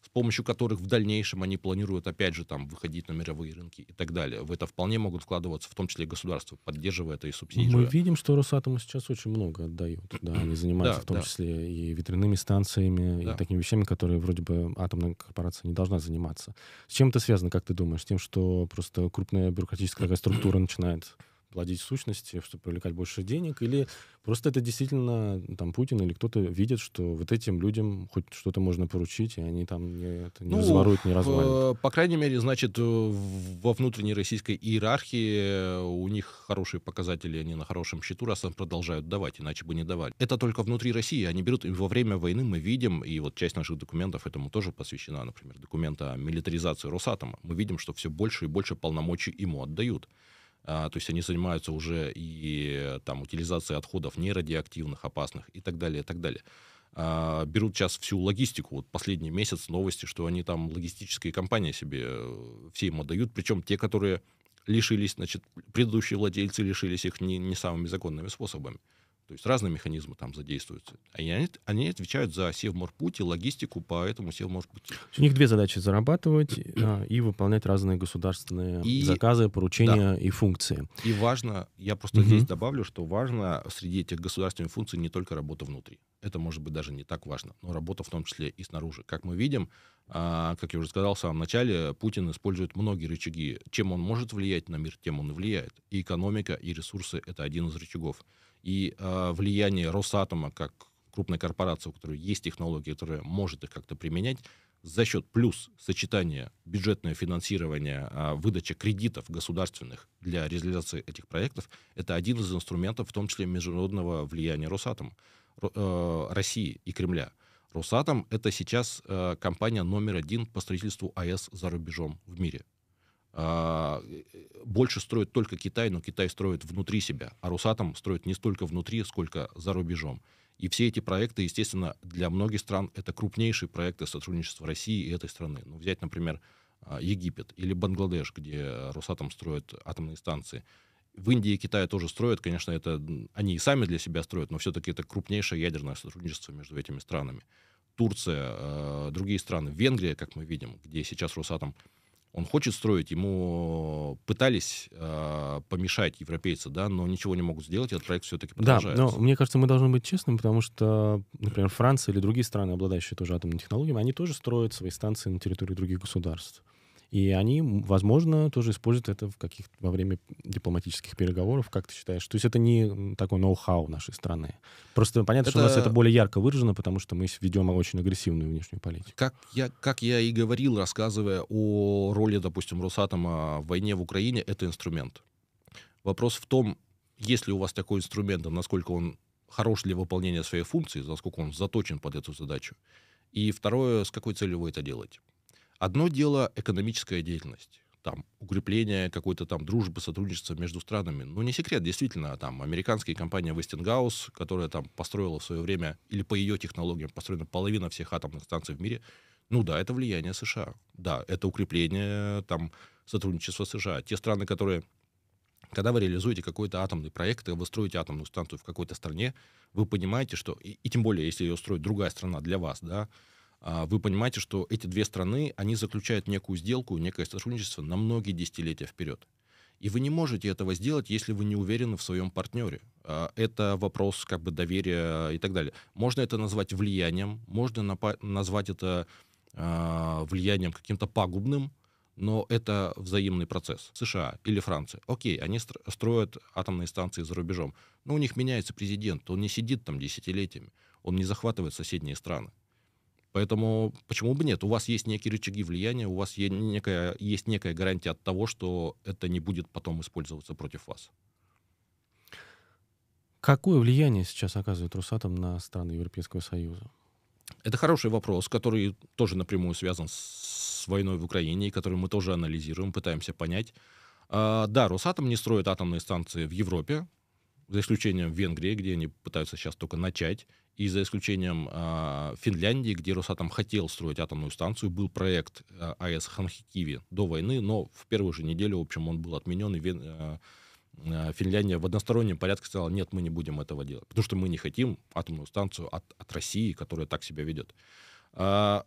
S2: с помощью которых в дальнейшем они планируют, опять же, там, выходить на мировые рынки и так далее. В это вполне могут вкладываться, в том числе и государство, поддерживая это и субсидируя. Мы видим,
S1: что Росатому сейчас очень много отдают. Да, они занимаются да, в том да. числе и ветряными станциями, да. и такими вещами, которые вроде бы атомная корпорация не должна заниматься. С чем это связано, как ты думаешь? С тем, что просто крупная бюрократическая структура начинает плодить сущности, чтобы привлекать больше денег, или просто это действительно ну, там Путин или кто-то видит, что вот этим людям хоть что-то можно поручить, и они там не, это, не ну, разворуют, не развалят.
S2: По крайней мере, значит, во внутренней российской иерархии у них хорошие показатели, они на хорошем счету, раз они продолжают давать, иначе бы не давали. Это только внутри России, они берут, и во время войны мы видим, и вот часть наших документов этому тоже посвящена, например, документ о милитаризации Росатома, мы видим, что все больше и больше полномочий ему отдают. А, то есть они занимаются уже и э, там утилизацией отходов нерадиоактивных, опасных и так далее, и так далее. А, берут сейчас всю логистику, вот последний месяц новости, что они там логистические компании себе э, все им отдают, причем те, которые лишились, значит, предыдущие владельцы лишились их не, не самыми законными способами. То есть разные механизмы там задействуются. Они, они отвечают за Севморпуть и логистику по этому Севморпути.
S1: У них две задачи — зарабатывать а, и выполнять разные государственные и, заказы, поручения да. и функции.
S2: И важно, я просто угу. здесь добавлю, что важно среди этих государственных функций не только работа внутри. Это может быть даже не так важно, но работа в том числе и снаружи. Как мы видим, а, как я уже сказал в самом начале, Путин использует многие рычаги. Чем он может влиять на мир, тем он и влияет. И экономика, и ресурсы — это один из рычагов и э, влияние Росатома как крупной корпорации, у которой есть технологии, которая может их как-то применять, за счет плюс сочетания бюджетное финансирование, а, выдача кредитов государственных для реализации этих проектов, это один из инструментов, в том числе международного влияния Росатома, э, России и Кремля. Росатом — это сейчас э, компания номер один по строительству АЭС за рубежом в мире. А, э, больше строит только Китай, но Китай строит внутри себя, а Русатом строит не столько внутри, сколько за рубежом. И все эти проекты, естественно, для многих стран это крупнейшие проекты сотрудничества России и этой страны. Ну, взять, например, а, Египет или Бангладеш, где Росатом строит атомные станции. В Индии и Китае тоже строят, конечно, это они и сами для себя строят, но все-таки это крупнейшее ядерное сотрудничество между этими странами. Турция, а, другие страны, Венгрия, как мы видим, где сейчас Росатом он хочет строить, ему э, пытались э, помешать европейцы, да, но ничего не могут сделать, и этот проект все-таки продолжается. Да, но
S1: мне кажется, мы должны быть честными, потому что, например, Франция или другие страны, обладающие тоже атомными технологиями, они тоже строят свои станции на территории других государств. И они, возможно, тоже используют это в каких во время дипломатических переговоров, как ты считаешь? То есть это не такой ноу-хау нашей страны. Просто понятно, это... что у нас это более ярко выражено, потому что мы ведем очень агрессивную внешнюю политику.
S2: Как я, как я и говорил, рассказывая о роли, допустим, Росатома а, в войне в Украине, это инструмент. Вопрос в том, есть ли у вас такой инструмент, а насколько он хорош для выполнения своей функции, насколько он заточен под эту задачу. И второе, с какой целью вы это делаете. Одно дело экономическая деятельность там, укрепление какой-то там дружбы, сотрудничества между странами. Ну, не секрет, действительно, там, американские компания Westinghouse, которая там построила в свое время, или по ее технологиям построена половина всех атомных станций в мире, ну да, это влияние США. Да, это укрепление там сотрудничества США. Те страны, которые когда вы реализуете какой-то атомный проект, и вы строите атомную станцию в какой-то стране, вы понимаете, что, и, и тем более, если ее строит другая страна для вас, да, а, вы понимаете, что эти две страны, они заключают некую сделку, некое сотрудничество на многие десятилетия вперед. И вы не можете этого сделать, если вы не уверены в своем партнере. А, это вопрос как бы доверия и так далее. Можно это назвать влиянием, можно назвать это а, влиянием каким-то пагубным, но это взаимный процесс. США или Франция. Окей, они строят атомные станции за рубежом, но у них меняется президент, он не сидит там десятилетиями, он не захватывает соседние страны. Поэтому почему бы нет? У вас есть некие рычаги влияния, у вас есть некая, есть некая гарантия от того, что это не будет потом использоваться против вас.
S1: Какое влияние сейчас оказывает Росатом на страны Европейского Союза? Это хороший
S2: вопрос, который тоже напрямую связан с войной в Украине, и который мы тоже анализируем, пытаемся понять. А, да, Росатом не строит атомные станции в Европе, за исключением Венгрии, где они пытаются сейчас только начать, и за исключением э, Финляндии, где Росатом хотел строить атомную станцию, был проект э, АЭС Ханхикиви до войны, но в первую же неделю, в общем, он был отменен, и Вен, э, э, Финляндия в одностороннем порядке сказала, нет, мы не будем этого делать, потому что мы не хотим атомную станцию от, от России, которая так себя ведет. Э,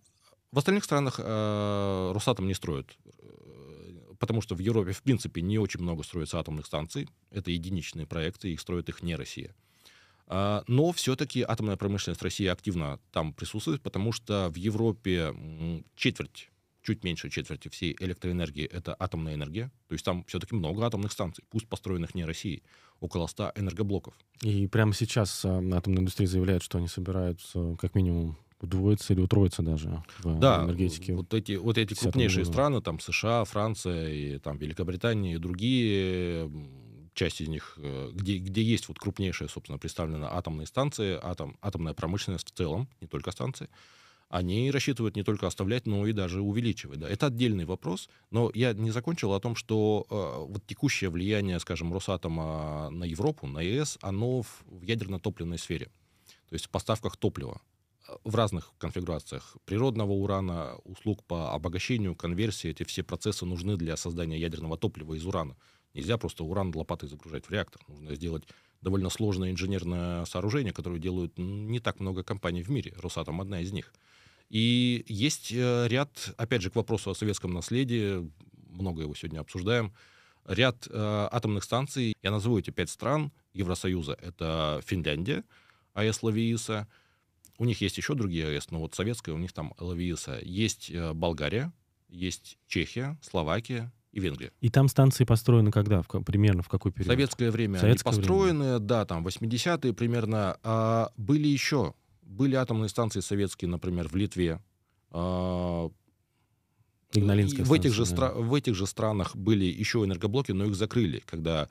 S2: в остальных странах э, Росатом не строит, потому что в Европе, в принципе, не очень много строится атомных станций, это единичные проекты, их строит их не Россия. А, но все-таки атомная промышленность России активно там присутствует, потому что в Европе четверть, чуть меньше четверти всей электроэнергии — это атомная энергия. То есть там все-таки много атомных станций, пусть построенных не Россией, около 100 энергоблоков.
S1: И прямо сейчас а, атомная индустрия заявляет, что они собираются а, как минимум удвоиться или утроиться даже в да, энергетике. Вот
S2: эти, вот эти крупнейшие страны, там США, Франция, и, там Великобритания и другие часть из них, э, где, где есть вот крупнейшие, собственно, представлены атомные станции, атом, атомная промышленность в целом, не только станции, они рассчитывают не только оставлять, но и даже увеличивать. Да. Это отдельный вопрос, но я не закончил о том, что э, вот текущее влияние, скажем, Росатома на Европу, на ЕС, оно в, в ядерно-топливной сфере, то есть в поставках топлива э, в разных конфигурациях природного урана, услуг по обогащению, конверсии, эти все процессы нужны для создания ядерного топлива из урана. Нельзя просто уран лопатой загружать в реактор. Нужно сделать довольно сложное инженерное сооружение, которое делают не так много компаний в мире. Росатом одна из них. И есть э, ряд, опять же, к вопросу о советском наследии, много его сегодня обсуждаем, ряд э, атомных станций. Я назову эти пять стран Евросоюза. Это Финляндия, АЭС Лавииса. У них есть еще другие АЭС, но вот советская у них там Лавииса. Есть э, Болгария, есть Чехия, Словакия, и
S1: Венгрия. И там станции построены когда? В, примерно в какой период? советское время. В советское они построены,
S2: время. да, там 80-е примерно. А, были еще, были атомные станции советские, например, в Литве. А, Игналинская в станция, этих, же да. в этих же странах были еще энергоблоки, но их закрыли, когда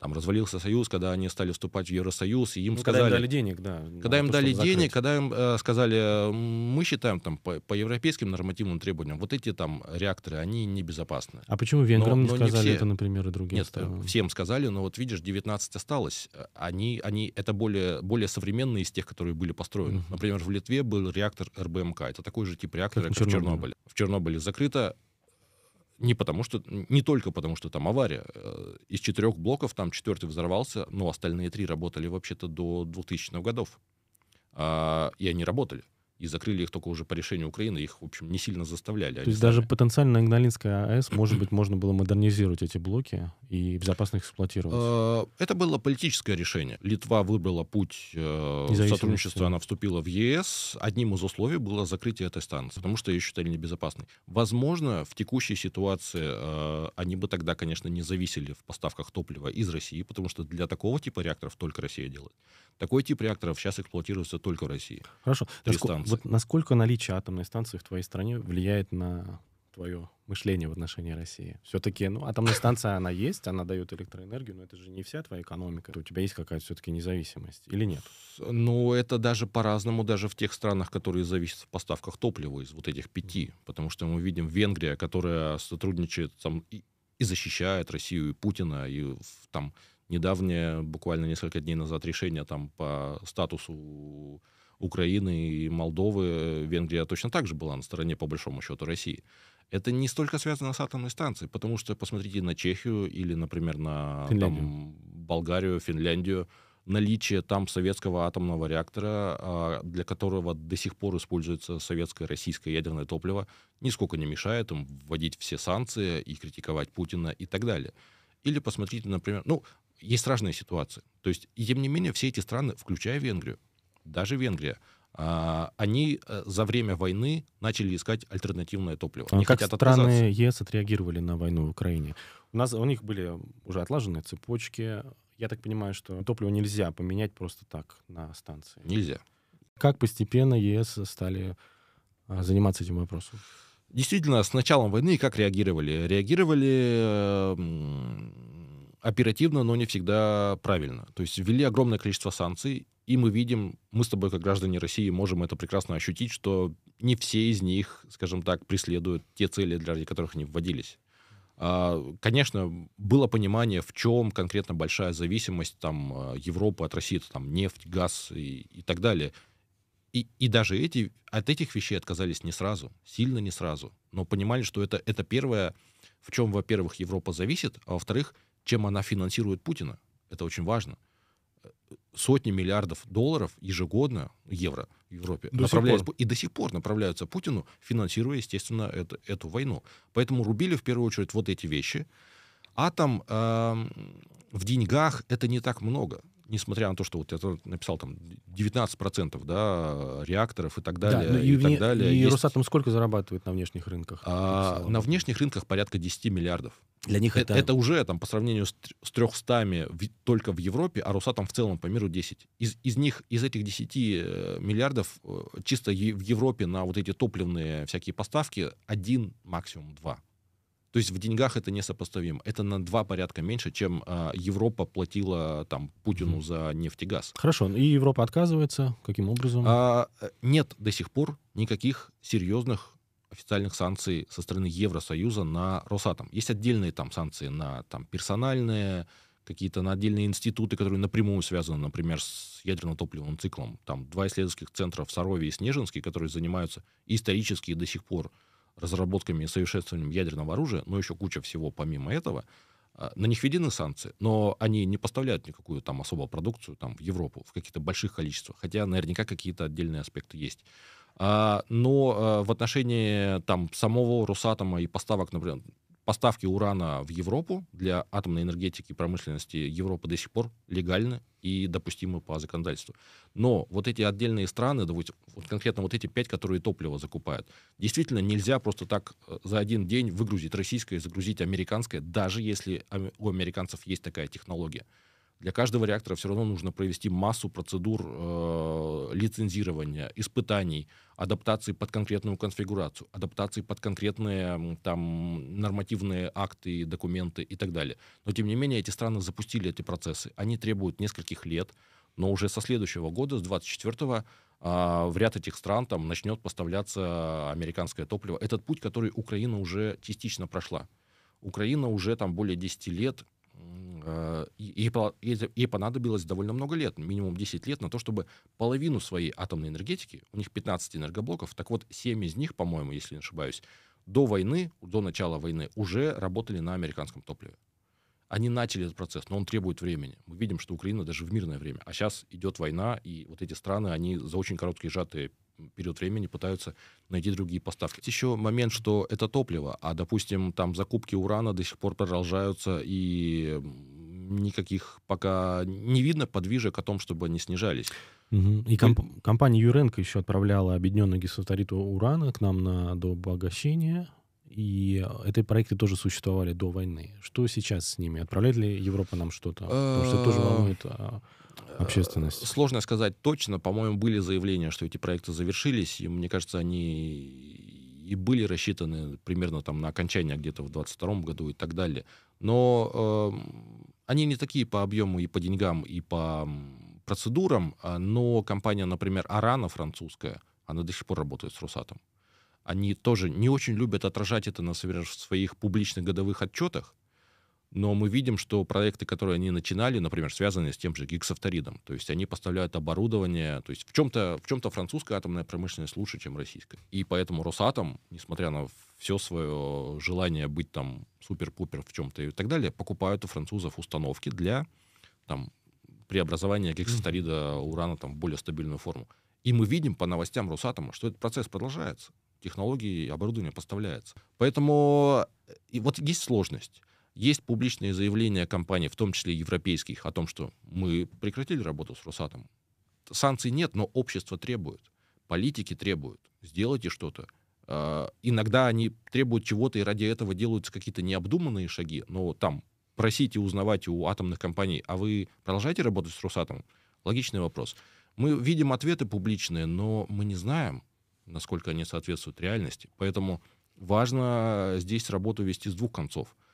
S2: там развалился Союз, когда они стали вступать в Евросоюз, и им ну, сказали... Когда им дали денег, да. Когда им то, дали денег, когда им э, сказали, мы считаем там по, по европейским нормативным требованиям, вот эти там реакторы, они небезопасны. А почему венграм не сказали не все... это, например, и другим Нет, э, странам? всем сказали, но вот видишь, 19 осталось. Они, они это более, более современные из тех, которые были построены. Угу. Например, в Литве был реактор РБМК. Это такой же тип реактора, как, как в Чернобыле. В Чернобыле закрыто не потому что, не только потому что там авария. Э, из четырех блоков там четвертый взорвался, но остальные три работали вообще-то до 2000-х годов. А, и они работали и закрыли их только уже по решению Украины, их, в общем, не сильно заставляли. То есть сами. даже
S1: потенциально Игналинская АЭС, может быть, можно было модернизировать эти блоки и безопасно их эксплуатировать?
S2: Э, это было политическое решение. Литва выбрала путь э, сотрудничества, она вступила в ЕС. Одним из условий было закрытие этой станции, потому что ее считали небезопасной. Возможно, в текущей ситуации э, они бы тогда, конечно, не зависели в поставках топлива из России, потому что для такого типа реакторов только Россия
S1: делает. Такой тип реакторов сейчас эксплуатируется только в России. Хорошо. Три станции насколько наличие атомной станции в твоей стране влияет на твое мышление в отношении России? Все-таки, ну, атомная станция, она есть, она дает электроэнергию, но это же не вся твоя экономика. У тебя есть какая-то все-таки независимость или нет? Ну, это даже по-разному, даже в тех странах, которые зависят в поставках
S2: топлива из вот этих пяти. Потому что мы видим Венгрия, которая сотрудничает там и, и защищает Россию и Путина, и там недавнее, буквально несколько дней назад, решение там по статусу Украины и Молдовы, э, Венгрия точно так же была на стороне, по большому счету, России. Это не столько связано с атомной станцией, потому что посмотрите на Чехию или, например, на Финляндию. Там, Болгарию, Финляндию. Наличие там советского атомного реактора, а, для которого до сих пор используется советское российское ядерное топливо, нисколько не мешает им вводить все санкции и критиковать Путина и так далее. Или посмотрите, например, ну, есть разные ситуации. То есть, и тем не менее, все эти страны, включая Венгрию, даже Венгрия, а, они э, за время
S1: войны начали искать альтернативное топливо. А как хотят страны ЕС отреагировали на войну в Украине? У нас у них были уже отлаженные цепочки. Я так понимаю, что топливо нельзя поменять просто так на станции. Нельзя. Как постепенно ЕС стали а, заниматься этим вопросом?
S2: Действительно, с началом войны как реагировали? Реагировали э, оперативно, но не всегда правильно. То есть ввели огромное количество санкций, и мы видим, мы с тобой, как граждане России, можем это прекрасно ощутить, что не все из них, скажем так, преследуют те цели, ради которых они вводились. А, конечно, было понимание, в чем конкретно большая зависимость там, э, Европы от России, там нефть, газ и, и так далее. И, и даже эти, от этих вещей отказались не сразу, сильно не сразу, но понимали, что это, это первое, в чем, во-первых, Европа зависит, а во-вторых, чем она финансирует Путина. Это очень важно. Сотни миллиардов долларов ежегодно, евро в Европе, до направляются, и до сих пор направляются Путину, финансируя, естественно, это, эту войну. Поэтому рубили в первую очередь вот эти вещи. Атом э, эм, в деньгах это не так много несмотря на то, что вот я написал там 19% да, реакторов и так далее. Да, ну, и, и, так далее. И есть... Росатом
S1: сколько зарабатывает на внешних рынках?
S2: А, на внешних рынках порядка 10 миллиардов. Для них э, это... Это уже там, по сравнению с 300 в, только в Европе, а Росатом в целом по миру 10. Из, из них, из этих 10 э, миллиардов э, чисто в Европе на вот эти топливные всякие поставки один, максимум два. То есть в деньгах это несопоставимо. Это на два порядка меньше, чем э, Европа платила там Путину за нефть и
S1: газ. Хорошо. И Европа отказывается? Каким образом?
S2: А, э, нет до сих пор никаких серьезных официальных санкций со стороны Евросоюза на Росатом. Есть отдельные там санкции на там персональные, какие-то на отдельные институты, которые напрямую связаны, например, с ядерно-топливным циклом. Там два исследовательских центра в Сарове и Снежинске, которые занимаются исторически и до сих пор разработками и совершенствованием ядерного оружия, но еще куча всего помимо этого, а, на них введены санкции, но они не поставляют никакую там особую продукцию там, в Европу в каких-то больших количествах, хотя наверняка какие-то отдельные аспекты есть. А, но а, в отношении там, самого Росатома и поставок, например, поставки урана в Европу для атомной энергетики и промышленности Европы до сих пор легальны и допустимы по законодательству. Но вот эти отдельные страны, допустим вот конкретно вот эти пять, которые топливо закупают, действительно нельзя просто так э, за один день выгрузить российское и загрузить американское, даже если у американцев есть такая технология. Для каждого реактора все равно нужно провести массу процедур э, лицензирования, испытаний, адаптации под конкретную конфигурацию, адаптации под конкретные там, нормативные акты, документы и так далее. Но, тем не менее, эти страны запустили эти процессы. Они требуют нескольких лет, но уже со следующего года, с 24-го, э, а, в ряд этих стран там, начнет поставляться американское топливо. Этот путь, который Украина уже частично прошла. Украина уже там более 10 лет ей, э, понадобилось довольно много лет, минимум 10 лет, на то, чтобы половину своей атомной энергетики, у них 15 энергоблоков, так вот 7 из них, по-моему, если не ошибаюсь, до войны, до начала войны уже работали на американском топливе. Они начали этот процесс, но он требует времени. Мы видим, что Украина даже в мирное время. А сейчас идет война, и вот эти страны, они за очень короткие сжатые период времени пытаются найти другие поставки. еще момент, что это топливо, а, допустим, там закупки урана до сих пор продолжаются, и никаких пока не видно подвижек о том, чтобы они снижались.
S1: И комп- компания Юренко еще отправляла объединенный гисотарит урана к нам на дообогащение, и эти проекты тоже существовали до войны. Что сейчас с ними? Отправляет ли Европа нам что-то? Потому что это тоже волнует а, Э, общественность?
S2: Сложно сказать точно. По-моему, были заявления, что эти проекты завершились, и мне кажется, они и были рассчитаны примерно там на окончание где-то в 2022 году и так далее. Но э, они не такие по объему и по деньгам, и по процедурам, а, но компания, например, Арана французская, она до сих пор работает с Росатом. Они тоже не очень любят отражать это, например, в своих публичных годовых отчетах, но мы видим, что проекты, которые они начинали, например, связаны с тем же гиксофторидом, то есть они поставляют оборудование, то есть в чем-то в чем-то французская атомная промышленность лучше, чем российская. И поэтому Росатом, несмотря на все свое желание быть там супер-пупер в чем-то и так далее, покупают у французов установки для там, преобразования гексофторида урана там, в более стабильную форму. И мы видим по новостям Росатома, что этот процесс продолжается. Технологии и оборудование поставляется. Поэтому э, и вот есть сложность. Есть публичные заявления компаний, в том числе европейских, о том, что мы прекратили работу с Росатом. Санкций нет, но общество требует, политики требуют, сделайте что-то. А, иногда они требуют чего-то, и ради этого делаются какие-то необдуманные шаги, но там просите узнавать у атомных компаний, а вы продолжаете работать с Росатом? Логичный вопрос. Мы видим ответы публичные, но мы не знаем, насколько они соответствуют реальности. Поэтому важно здесь работу вести с двух концов –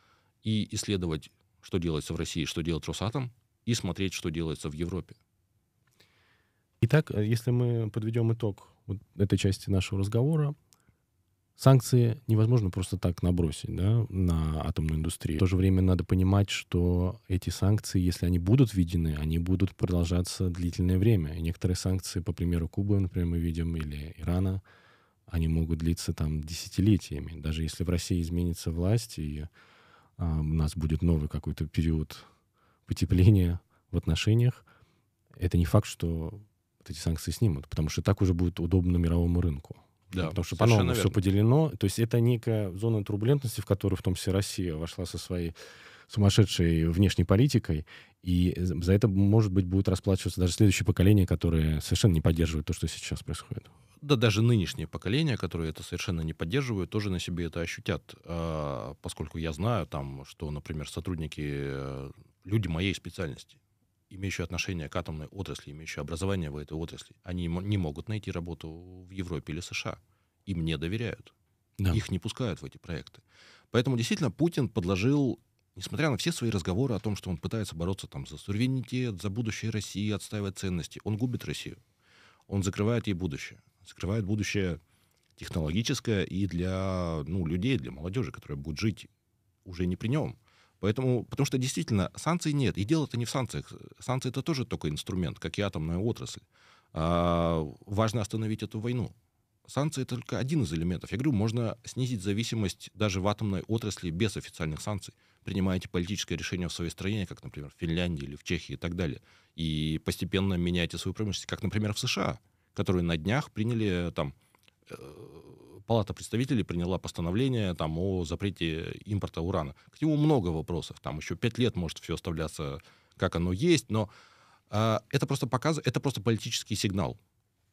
S2: и исследовать, что делается в России, что делает Росатом, и смотреть, что делается в Европе.
S1: Итак, э, если мы подведем итог вот этой части нашего разговора, санкции невозможно просто так набросить да, на атомную индустрию. В то же время надо понимать, что эти санкции, если они будут введены, они будут продолжаться длительное время. И некоторые санкции, по примеру Кубы, например, мы видим, или Ирана, они могут длиться там десятилетиями. Даже если в России изменится власть и а, у нас будет новый какой-то период потепления в отношениях, это не факт, что вот эти санкции снимут, потому что так уже будет удобно мировому рынку. Да, потому что по-новому все поделено. То есть это некая зона турбулентности, в которую в том числе Россия вошла со своей сумасшедшей внешней политикой, и за это, может быть, будет расплачиваться даже следующее поколение, которое совершенно не поддерживает то, что сейчас происходит.
S2: Да, даже нынешнее поколение, которое это совершенно не поддерживают, тоже на себе это ощутят, а, поскольку я знаю там, что, например, сотрудники, э, люди моей специальности, имеющие отношение к атомной отрасли, имеющие образование в этой отрасли, они не могут найти работу в Европе или США. Им не доверяют. Да. Их не пускают в эти проекты. Поэтому действительно Путин подложил Несмотря на все свои разговоры о том, что он пытается бороться там за суверенитет, за будущее России, отстаивать ценности, он губит Россию. Он закрывает ей будущее. Закрывает будущее технологическое и для ну, людей, для молодежи, которая будет жить уже не при нем. Поэтому, потому что действительно санкций нет. И дело-то не в санкциях. Санкции это тоже только инструмент, как и атомная отрасль. А, важно остановить эту войну санкции это только один из элементов. Я говорю, можно снизить зависимость даже в атомной отрасли без официальных санкций. Принимаете политическое решение в своей стране, как, например, в Финляндии или в Чехии и так далее, и постепенно меняете свою промышленность, как, например, в США, которые на днях приняли там э, Палата представителей приняла постановление там, о запрете импорта урана. К нему много вопросов. Там еще пять лет может все оставляться, как оно есть, но э, это просто показывает, это просто политический сигнал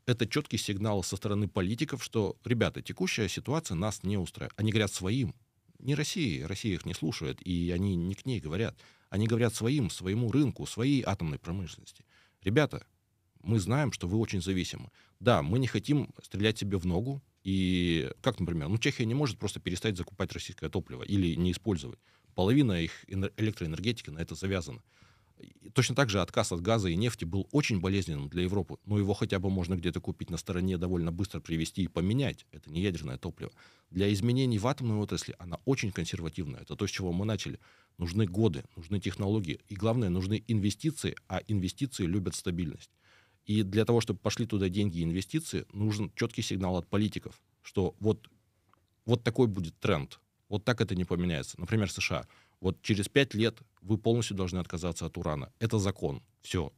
S2: это четкий сигнал со стороны политиков, что, ребята, текущая ситуация нас не устраивает. Они говорят своим, не России, Россия их не слушает, и они не к ней говорят. Они говорят своим, своему рынку, своей атомной промышленности. Ребята, мы знаем, что вы очень зависимы. Да, мы не хотим стрелять себе в ногу, и как, например, ну Чехия не может просто перестать закупать российское топливо или не использовать. Половина их электроэнергетики на это завязана. Точно так же отказ от газа и нефти был очень болезненным для Европы, но его хотя бы можно где-то купить на стороне, довольно быстро привезти и поменять. Это не ядерное топливо. Для изменений в атомной отрасли она очень консервативная. Это то, с чего мы начали. Нужны годы, нужны технологии, и главное, нужны инвестиции, а инвестиции любят стабильность. И для того, чтобы пошли туда деньги и инвестиции, нужен четкий сигнал от политиков, что вот, вот такой будет тренд, вот так это не поменяется. Например, США – вот через пять лет вы полностью должны отказаться от урана. Это закон. Все.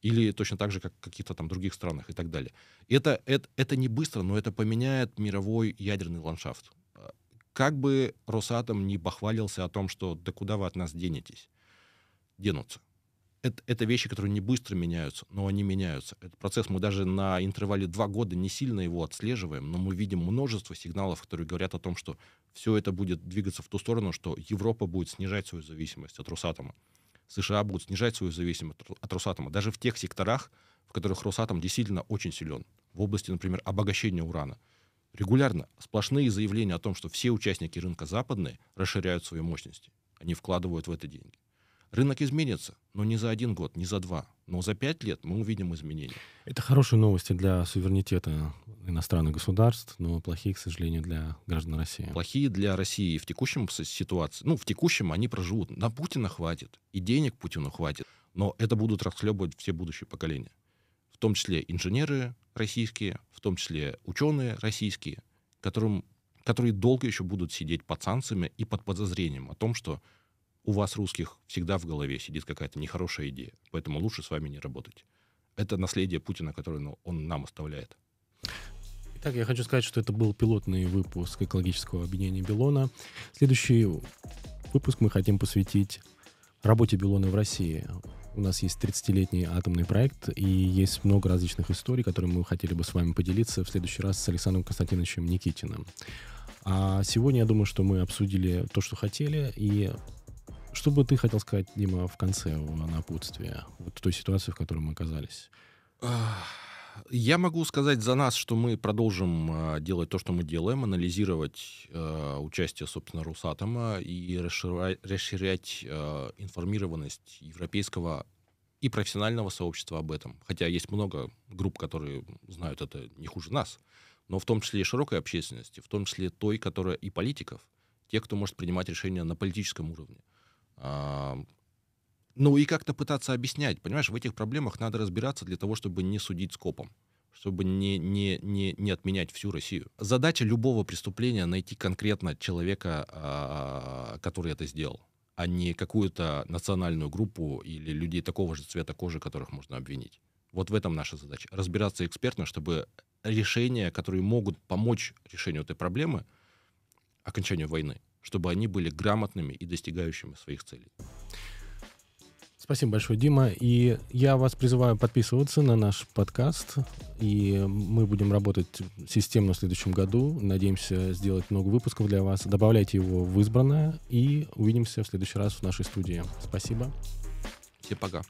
S2: Или точно так же, как в каких-то там других странах и так далее. Это, это, это не быстро, но это поменяет мировой ядерный ландшафт. А, как бы Росатом не похвалился о том, что да куда вы от нас денетесь, денутся это, это вещи, которые не быстро меняются, но они меняются. Этот процесс мы даже на интервале два года не сильно его отслеживаем, но мы видим множество сигналов, которые говорят о том, что все это будет двигаться в ту сторону, что Европа будет снижать свою зависимость от Росатома. США будут снижать свою зависимость от Росатома. Даже в тех секторах, в которых Росатом действительно очень силен. В области, например, обогащения урана. Регулярно сплошные заявления о том, что все участники рынка западные расширяют свои мощности. Они вкладывают в это деньги. Рынок изменится, но не за один год, не за два. Но за пять лет мы
S1: увидим изменения. Это хорошие новости для суверенитета иностранных государств, но плохие, к сожалению, для граждан России.
S2: Плохие для России в текущем ситуации. Ну, в текущем они проживут. На Путина хватит, и денег Путину хватит. Но это будут расхлебывать все будущие поколения. В том числе инженеры российские, в том числе ученые российские, которым, которые долго еще будут сидеть под санкциями и под подозрением о том, что у вас, русских, всегда в голове сидит какая-то нехорошая идея, поэтому лучше с вами не работать. Это наследие Путина, которое ну, он нам оставляет.
S1: Итак, я хочу сказать, что это был пилотный выпуск экологического объединения Белона. Следующий выпуск мы хотим посвятить работе Белона в России. У нас есть 30-летний атомный проект, и есть много различных историй, которые мы хотели бы с вами поделиться в следующий раз с Александром Константиновичем Никитиным. А сегодня, я думаю, что мы обсудили то, что хотели, и что бы ты хотел сказать, Дима, в конце напутствия, вот той ситуации, в которой мы оказались?
S2: Я могу сказать за нас, что мы продолжим а, делать то, что мы делаем, анализировать э, участие, собственно, Русатома и расширять, э, информированность европейского и профессионального сообщества об этом. Хотя есть много групп, которые знают это не хуже нас, но в том числе и широкой общественности, в том числе той, которая и политиков, те, кто может принимать решения на политическом уровне. А, ну и как-то пытаться объяснять. Понимаешь, в этих проблемах надо разбираться для того, чтобы не судить скопом чтобы не, не, не, не отменять всю Россию. Задача любого преступления — найти конкретно человека, а, который это сделал, а не какую-то национальную группу или людей такого же цвета кожи, которых можно обвинить. Вот в этом наша задача. Разбираться экспертно, чтобы решения, которые могут помочь решению этой проблемы, окончанию войны, чтобы они были грамотными и достигающими своих целей.
S1: Спасибо большое, Дима. И я вас призываю подписываться на наш подкаст. И мы будем работать системно в следующем году. Надеемся сделать много выпусков для вас. Добавляйте его в избранное. И увидимся в следующий раз в нашей студии. Спасибо.
S2: Всем пока.